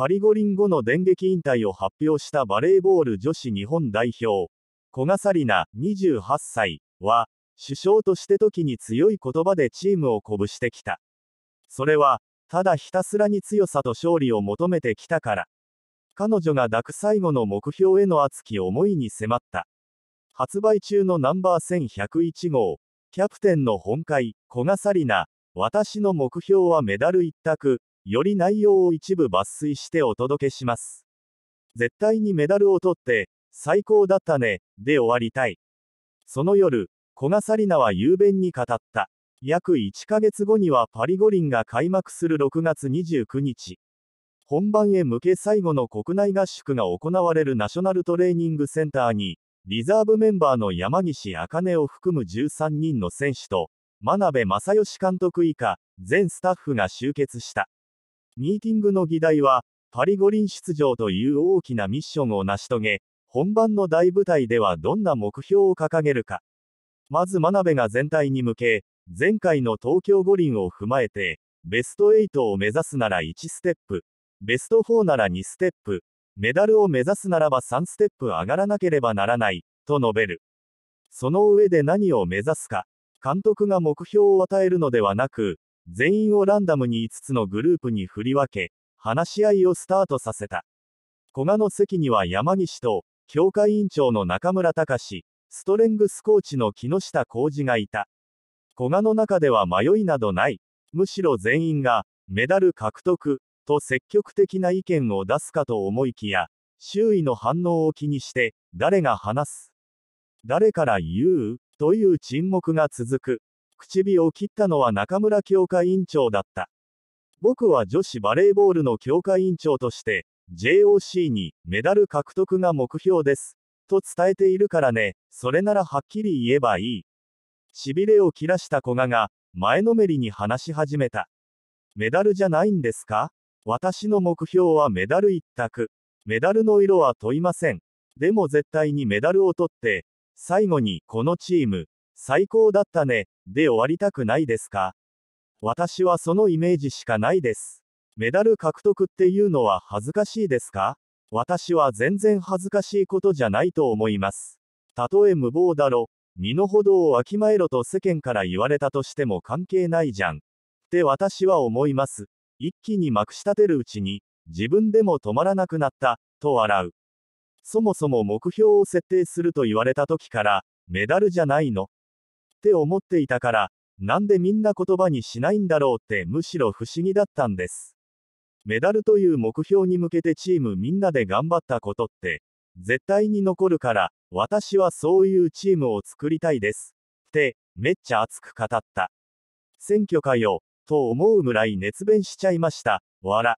パリ五輪後の電撃引退を発表したバレーボール女子日本代表、古賀紗理那28歳は、首相として時に強い言葉でチームを鼓舞してきた。それは、ただひたすらに強さと勝利を求めてきたから。彼女が抱く最後の目標への熱き思いに迫った。発売中のナンバー1101号、キャプテンの本会、古賀紗理那、私の目標はメダル一択、より内容を一部抜粋してお届けします。絶対にメダルを取って、最高だったね、で終わりたい。その夜、古賀紗理奈は雄弁に語った。約1ヶ月後にはパリ五輪が開幕する6月29日。本番へ向け最後の国内合宿が行われるナショナルトレーニングセンターに、リザーブメンバーの山岸茜を含む13人の選手と、真鍋正義監督以下、全スタッフが集結した。ミーティングの議題は、パリ五輪出場という大きなミッションを成し遂げ、本番の大舞台ではどんな目標を掲げるか。まず真鍋が全体に向け、前回の東京五輪を踏まえて、ベスト8を目指すなら1ステップ、ベスト4なら2ステップ、メダルを目指すならば3ステップ上がらなければならない、と述べる。その上で何を目指すか、監督が目標を与えるのではなく、全員をランダムに5つのグループに振り分け、話し合いをスタートさせた。古賀の席には山岸と、協会委員長の中村隆ストレングスコーチの木下浩二がいた。古賀の中では迷いなどない。むしろ全員が、メダル獲得、と積極的な意見を出すかと思いきや、周囲の反応を気にして、誰が話す誰から言うという沈黙が続く。火を切ったのは中村教科委員長だった。僕は女子バレーボールの教化委員長として、JOC にメダル獲得が目標です。と伝えているからね、それならはっきり言えばいい。しびれを切らした古賀が、前のめりに話し始めた。メダルじゃないんですか私の目標はメダル一択。メダルの色は問いません。でも絶対にメダルを取って、最後にこのチーム、最高だったね、で終わりたくないですか私はそのイメージしかないです。メダル獲得っていうのは恥ずかしいですか私は全然恥ずかしいことじゃないと思います。たとえ無謀だろ、身の程をわきまえろと世間から言われたとしても関係ないじゃん。って私は思います。一気にまくし立てるうちに、自分でも止まらなくなった、と笑う。そもそも目標を設定すると言われた時から、メダルじゃないの、って思っていたから、なんでみんな言葉にしないんだろうってむしろ不思議だったんです。メダルという目標に向けてチームみんなで頑張ったことって、絶対に残るから、私はそういうチームを作りたいです。って、めっちゃ熱く語った。選挙かよ、と思うぐらい熱弁しちゃいました。わら。